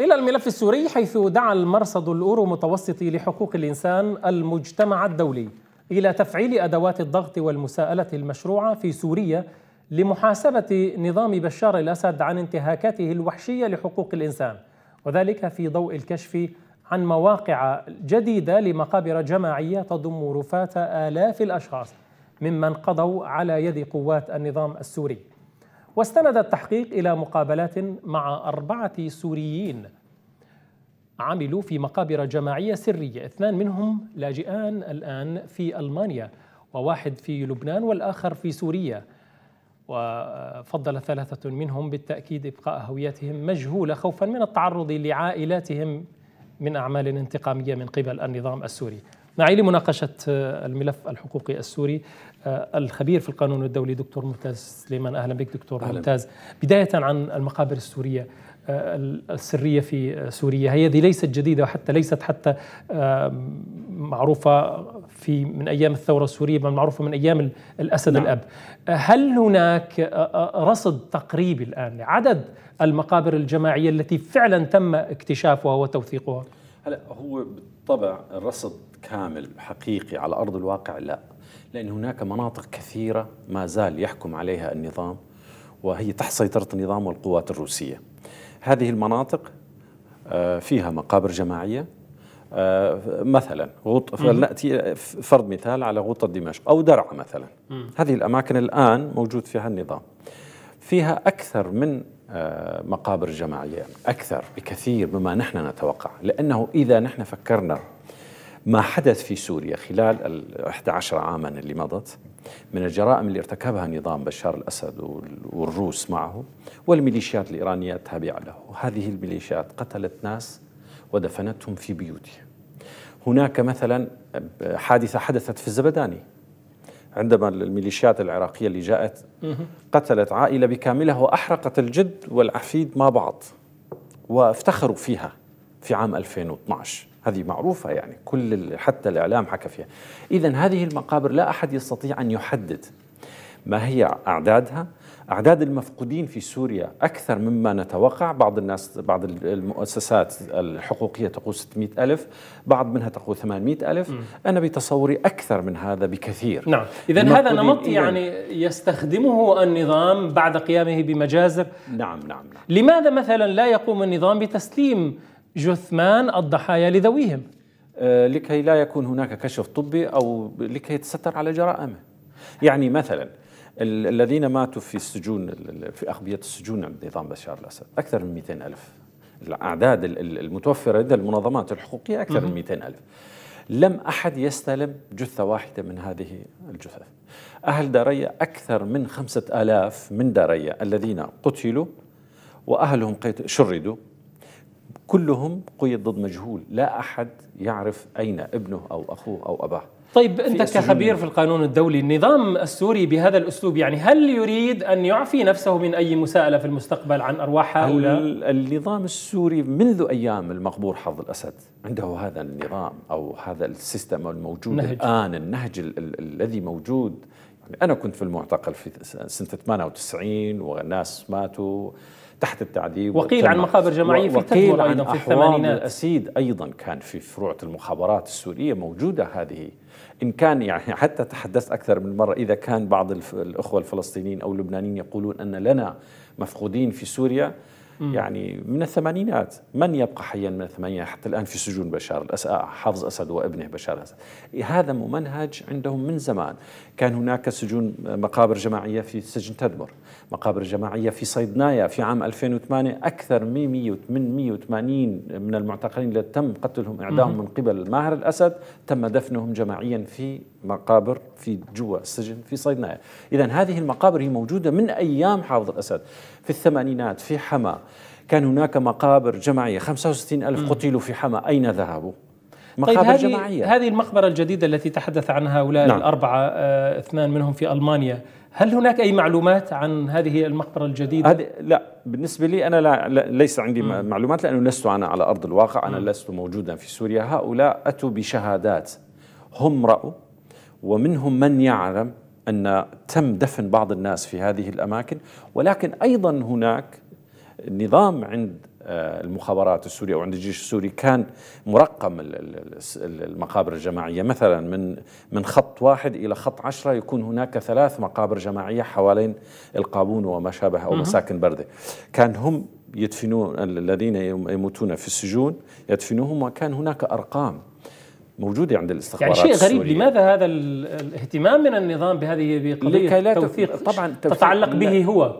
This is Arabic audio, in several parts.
إلى الملف السوري حيث دعا المرصد الأورو متوسطي لحقوق الإنسان المجتمع الدولي إلى تفعيل أدوات الضغط والمساءلة المشروعة في سوريا لمحاسبة نظام بشار الأسد عن انتهاكاته الوحشية لحقوق الإنسان وذلك في ضوء الكشف عن مواقع جديدة لمقابر جماعية تضم رفات آلاف الأشخاص ممن قضوا على يد قوات النظام السوري واستند التحقيق إلى مقابلات مع أربعة سوريين عملوا في مقابر جماعية سرية اثنان منهم لاجئان الآن في ألمانيا وواحد في لبنان والآخر في سوريا وفضل ثلاثة منهم بالتأكيد إبقاء هويتهم مجهولة خوفا من التعرض لعائلاتهم من أعمال انتقامية من قبل النظام السوري معي لمناقشة آه، الملف الحقوقي السوري آه، الخبير في القانون الدولي دكتور ممتاز سليمان أهلا بك دكتور أهلا. ممتاز بداية عن المقابر السورية آه، السرية في سوريا هي هذه ليست جديدة وحتى ليست حتى معروفة في من أيام الثورة السورية بل معروفة من أيام الأسد نعم. الأب هل هناك رصد تقريبي الآن لعدد المقابر الجماعية التي فعلا تم اكتشافها وتوثيقها؟ هلا هو بالطبع الرصد كامل حقيقي على ارض الواقع لا لان هناك مناطق كثيره ما زال يحكم عليها النظام وهي تحت سيطره النظام والقوات الروسيه هذه المناطق آه، فيها مقابر جماعيه آه، مثلا غوط فلناتي فرض مثال على غوطه دمشق او درعا مثلا هذه الاماكن الان موجود فيها النظام فيها اكثر من آه، مقابر جماعية أكثر بكثير مما نحن نتوقع لأنه إذا نحن فكرنا ما حدث في سوريا خلال ال 11 عاما اللي مضت من الجرائم اللي ارتكبها نظام بشار الأسد والروس معه والميليشيات الإيرانية التابعة له هذه الميليشيات قتلت ناس ودفنتهم في بيوتهم هناك مثلا حادثة حدثت في الزبداني عندما الميليشيات العراقية اللي جاءت قتلت عائلة بكاملها وأحرقت الجد والعفيد مع بعض وافتخروا فيها في عام 2012 هذه معروفة يعني كل حتى الإعلام حكى فيها إذا هذه المقابر لا أحد يستطيع أن يحدد ما هي أعدادها أعداد المفقودين في سوريا أكثر مما نتوقع بعض الناس بعض المؤسسات الحقوقية تقول 600 ألف بعض منها تقول 800 ألف أنا بتصوري أكثر من هذا بكثير نعم إذا هذا نمط يعني يستخدمه النظام بعد قيامه بمجازر نعم نعم, نعم. لماذا مثلا لا يقوم النظام بتسليم جثمان الضحايا لذويهم آه، لكي لا يكون هناك كشف طبي أو لكي يتستر على جرائمه يعني مثلا الذين ماتوا في السجون في أخبية السجون عند نظام بشار الأسد أكثر من 200 ألف الأعداد المتوفرة لدى المنظمات الحقوقية أكثر من 200 ألف لم أحد يستلم جثة واحدة من هذه الجثث أهل داريا أكثر من خمسة آلاف من داريا الذين قتلوا وأهلهم شردوا كلهم قيد ضد مجهول لا أحد يعرف أين ابنه أو أخوه أو أباه طيب أنت كخبير في القانون الدولي النظام السوري بهذا الأسلوب يعني هل يريد أن يعفي نفسه من أي مساءلة في المستقبل عن أرواح هؤلاء؟ النظام السوري منذ أيام المقبور حظ الأسد عنده هذا النظام أو هذا السيستم الموجود نهج. الآن النهج ال ال الذي موجود يعني أنا كنت في المعتقل في سنة 98 وناس ماتوا تحت التعذيب وقيل عن مقابر جماعيه في وقيل عن في الثمانينات الاسيد ايضا كان في فروع المخابرات السوريه موجوده هذه ان كان يعني حتى تحدثت اكثر من مره اذا كان بعض الاخوه الفلسطينيين او اللبنانيين يقولون ان لنا مفقودين في سوريا يعني من الثمانينات من يبقى حيا من الثمانينات حتى الآن في سجون بشار الأس... آه، حافظ أسد وابنه بشار أسد هذا ممنهج عندهم من زمان كان هناك سجون آه، مقابر جماعية في سجن تدمر مقابر جماعية في صيدنايا في عام 2008 أكثر من 180 من المعتقلين الذين تم قتلهم إعدامهم من قبل ماهر الأسد تم دفنهم جماعيا في مقابر في جوا السجن في صيدنايا إذا هذه المقابر هي موجودة من أيام حافظ الأسد في الثمانينات في حما كان هناك مقابر جماعية 65 ألف قتلوا في حما أين ذهبوا؟ طيب، مقابر طيب هذه جماعية هذه المقبرة الجديدة التي تحدث عنها هؤلاء نعم. الأربعة آه، اثنان منهم في ألمانيا هل هناك أي معلومات عن هذه المقبرة الجديدة؟ هذه لا بالنسبة لي أنا لا, ليس عندي معلومات لأنه لست أنا على أرض الواقع أنا لست موجودا في سوريا هؤلاء أتوا بشهادات هم رأوا ومنهم من يعلم أن تم دفن بعض الناس في هذه الأماكن ولكن أيضا هناك نظام عند آه، المخابرات السورية أو عند الجيش السوري كان مرقم المقابر الجماعية مثلا من من خط واحد إلى خط عشرة يكون هناك ثلاث مقابر جماعية حوالين القابون وما شابه أو مساكن بردة كان هم يدفنون الذين يموتون في السجون يدفنوهم وكان هناك أرقام موجودة عند الاستخبارات يعني شيء غريب السورية. لماذا هذا الاهتمام من النظام بهذه بقضية لا توثيق طبعا توثيق تتعلق به هو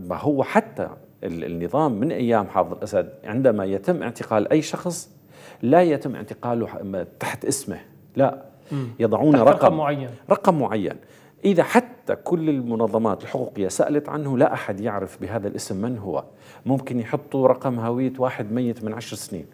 ما هو حتى النظام من أيام حافظ الأسد عندما يتم اعتقال أي شخص لا يتم اعتقاله تحت اسمه لا يضعون رقم, رقم معين رقم معين إذا حتى كل المنظمات الحقوقية سألت عنه لا أحد يعرف بهذا الاسم من هو ممكن يحطوا رقم هوية واحد ميت من عشر سنين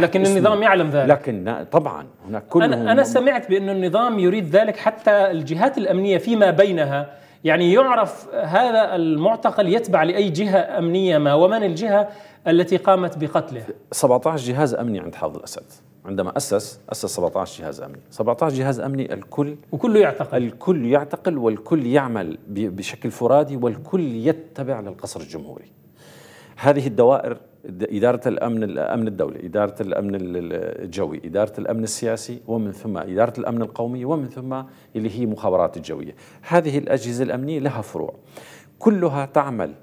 لكن اسمه. النظام يعلم ذلك لكن طبعا هناك كل أنا, أنا سمعت بأن النظام يريد ذلك حتى الجهات الأمنية فيما بينها يعني يعرف هذا المعتقل يتبع لأي جهة أمنية ما ومن الجهة التي قامت بقتله 17 جهاز أمني عند حافظ الأسد عندما أسس أسس 17 جهاز أمني 17 جهاز أمني الكل وكله يعتقل الكل يعتقل والكل يعمل بشكل فرادي والكل يتبع للقصر الجمهوري هذه الدوائر إدارة الأمن الأمن الدولي، إدارة الأمن الجوي، إدارة الأمن السياسي ومن ثم إدارة الأمن القومي ومن ثم اللي هي مخابرات الجوية. هذه الأجهزة الأمنية لها فروع. كلها تعمل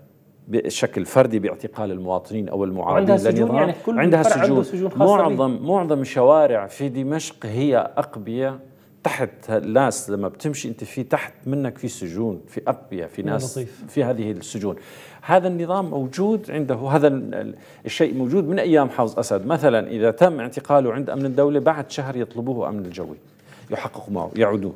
بشكل فردي باعتقال المواطنين او المعارضين عندها سجون يعني كل عندها سجون, عنده سجون معظم معظم شوارع في دمشق هي اقبيه تحت الناس لما بتمشي انت في تحت منك في سجون في ابيا في ناس في هذه السجون هذا النظام موجود عنده هذا الشيء موجود من ايام حافظ اسد مثلا اذا تم اعتقاله عند امن الدوله بعد شهر يطلبوه امن الجوي يحقق معه يعودوه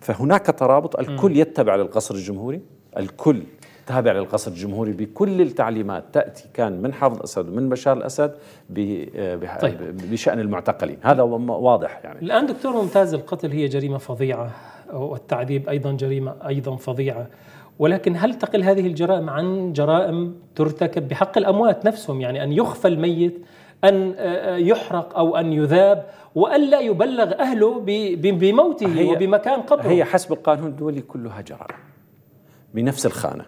فهناك ترابط الكل يتبع للقصر الجمهوري الكل تابع للقصر الجمهوري بكل التعليمات تأتي كان من حافظ أسد ومن بشار الأسد آه، طيب. بشأن المعتقلين هذا واضح يعني الآن دكتور ممتاز القتل هي جريمة فظيعة والتعذيب أيضا جريمة أيضا فظيعة ولكن هل تقل هذه الجرائم عن جرائم ترتكب بحق الأموات نفسهم يعني أن يخفى الميت أن آه، آه، يحرق أو أن يذاب وألا يبلغ أهله بموته وبمكان قبره هي حسب القانون الدولي كلها جرائم بنفس الخانة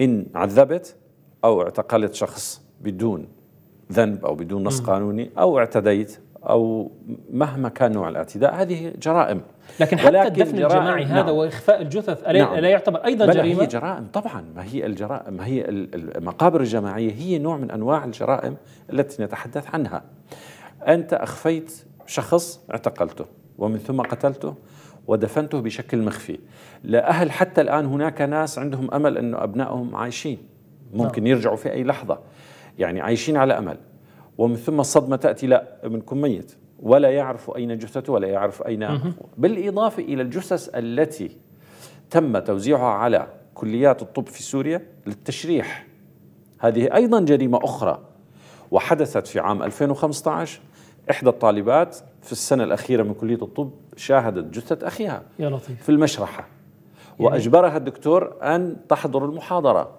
إن عذبت أو اعتقلت شخص بدون ذنب أو بدون نص قانوني أو اعتديت أو مهما كان نوع الاعتداء هذه جرائم لكن حتى الدفن الجماعي هذا نعم. وإخفاء الجثث ألا نعم. يعتبر أيضا بل جريمة؟ هي جرائم طبعا ما هي الجرائم ما هي المقابر الجماعية هي نوع من أنواع الجرائم التي نتحدث عنها أنت أخفيت شخص اعتقلته ومن ثم قتلته ودفنته بشكل مخفي لأهل حتى الآن هناك ناس عندهم أمل أن أبنائهم عايشين ممكن نعم. يرجعوا في أي لحظة يعني عايشين على أمل ومن ثم الصدمة تأتي لا ابنكم ميت ولا يعرف أين جثته ولا يعرف أين بالإضافة إلى الجثث التي تم توزيعها على كليات الطب في سوريا للتشريح هذه أيضا جريمة أخرى وحدثت في عام 2015 إحدى الطالبات في السنة الأخيرة من كلية الطب شاهدت جثة أخيها يا لطيف في المشرحة وأجبرها الدكتور أن تحضر المحاضرة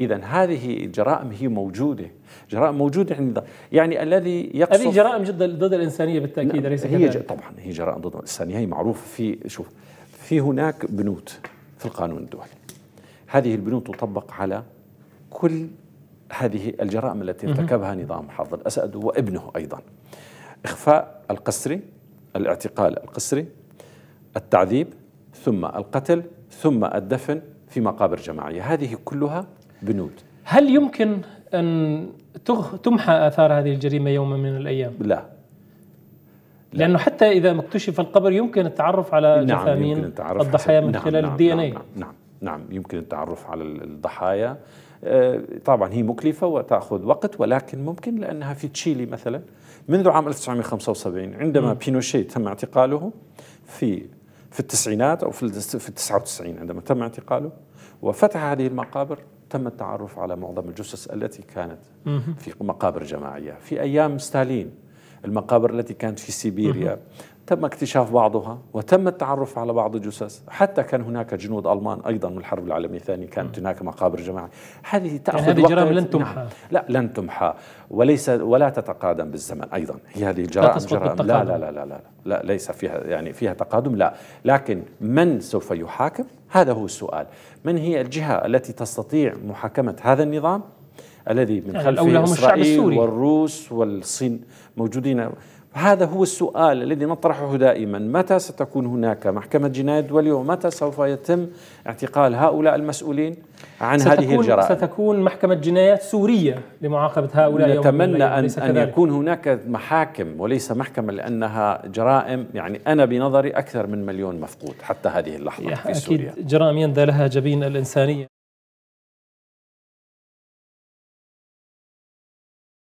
إذا هذه الجرائم هي موجودة جرائم موجودة عند يعني الذي يقصد هذه جرائم جدا ضد الإنسانية بالتأكيد نعم، أليس هي ج... طبعا هي جرائم ضد الإنسانية هي معروفة في شوف في هناك بنود في القانون الدولي هذه البنود تطبق على كل هذه الجرائم التي ارتكبها نظام حفظ الأسد وابنه أيضا إخفاء القسري الاعتقال القسري التعذيب ثم القتل ثم الدفن في مقابر جماعية هذه كلها بنود هل يمكن أن تمحى آثار هذه الجريمة يوما من الأيام؟ لا لانه حتى اذا ما اكتشف القبر يمكن التعرف على نعم جثامين الضحايا من نعم خلال نعم الدي ان إيه. نعم, نعم, نعم نعم يمكن التعرف على الضحايا آه، طبعا هي مكلفة وتأخذ وقت ولكن ممكن لأنها في تشيلي مثلا منذ عام 1975 عندما م. بينوشي تم اعتقاله في في التسعينات أو في في 99 عندما تم اعتقاله وفتح هذه المقابر تم التعرف على معظم الجثث التي كانت في مقابر جماعية في أيام ستالين المقابر التي كانت في سيبيريا تم اكتشاف بعضها وتم التعرف على بعض الجثث حتى كان هناك جنود ألمان أيضا من الحرب العالمية الثانية كانت هناك مقابر جماعية هذه يعني تأخذ يعني هذه جرائم لن نعم. تمحى نعم. لا لن تمحى وليس ولا تتقادم بالزمن أيضا هي هذه الجرائم لا جرائم لا, لا لا لا لا لا ليس فيها يعني فيها تقادم لا لكن من سوف يحاكم هذا هو السؤال من هي الجهة التي تستطيع محاكمة هذا النظام الذي من يعني خلفه إسرائيل والروس والصين موجودين هذا هو السؤال الذي نطرحه دائما متى ستكون هناك محكمة جناية دولية ومتى سوف يتم اعتقال هؤلاء المسؤولين عن هذه الجرائم ستكون محكمة جنايات سورية لمعاقبة هؤلاء نتمنى أن, أن يكون هناك محاكم وليس محكمة لأنها جرائم يعني أنا بنظري أكثر من مليون مفقود حتى هذه اللحظة في سوريا أكيد جرائم يندى لها جبين الإنسانية